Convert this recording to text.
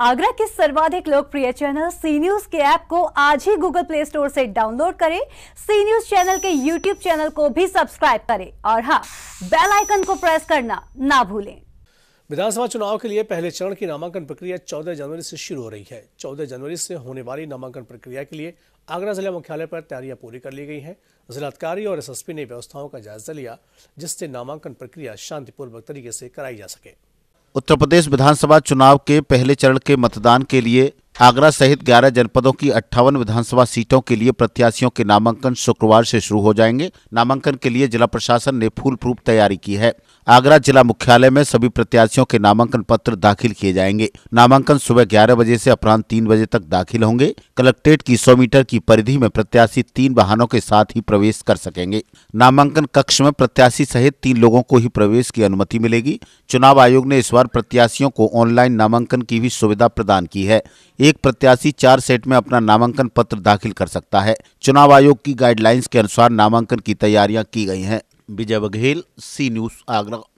आगरा के सर्वाधिक लोकप्रिय चैनल सी न्यूज के ऐप को आज ही गूगल प्ले स्टोर से डाउनलोड करें सी न्यूज चैनल के यूट्यूब चैनल को भी सब्सक्राइब करें और हाँ बेल आइकन को प्रेस करना ना भूलें विधानसभा चुनाव के लिए पहले चरण की नामांकन प्रक्रिया 14 जनवरी से शुरू हो रही है 14 जनवरी से होने वाली नामांकन प्रक्रिया के लिए आगरा जिला मुख्यालय पर तैयारियां पूरी कर ली गई हैं जिलाधिकारी और एसएसपी ने व्यवस्थाओं का जायजा लिया जिससे नामांकन प्रक्रिया शांतिपूर्वक तरीके से कराई जा सके उत्तर प्रदेश विधानसभा चुनाव के पहले चरण के मतदान के लिए आगरा सहित 11 जनपदों की अट्ठावन विधानसभा सीटों के लिए प्रत्याशियों के नामांकन शुक्रवार से शुरू हो जाएंगे नामांकन के लिए जिला प्रशासन ने फूल प्रूफ तैयारी की है आगरा जिला मुख्यालय में सभी प्रत्याशियों के नामांकन पत्र दाखिल किए जाएंगे नामांकन सुबह ग्यारह बजे से अपरान्ह तीन बजे तक दाखिल होंगे कलेक्ट्रेट की सौ मीटर की परिधि में प्रत्याशी तीन वाहनों के साथ ही प्रवेश कर सकेंगे नामांकन कक्ष में प्रत्याशी सहित तीन लोगों को ही प्रवेश की अनुमति मिलेगी चुनाव आयोग ने इस बार प्रत्याशियों को ऑनलाइन नामांकन की भी सुविधा प्रदान की है एक प्रत्याशी चार सेट में अपना नामांकन पत्र दाखिल कर सकता है चुनाव आयोग की गाइडलाइंस के अनुसार नामांकन की तैयारियां की गई हैं विजय बघेल सी न्यूज आगरा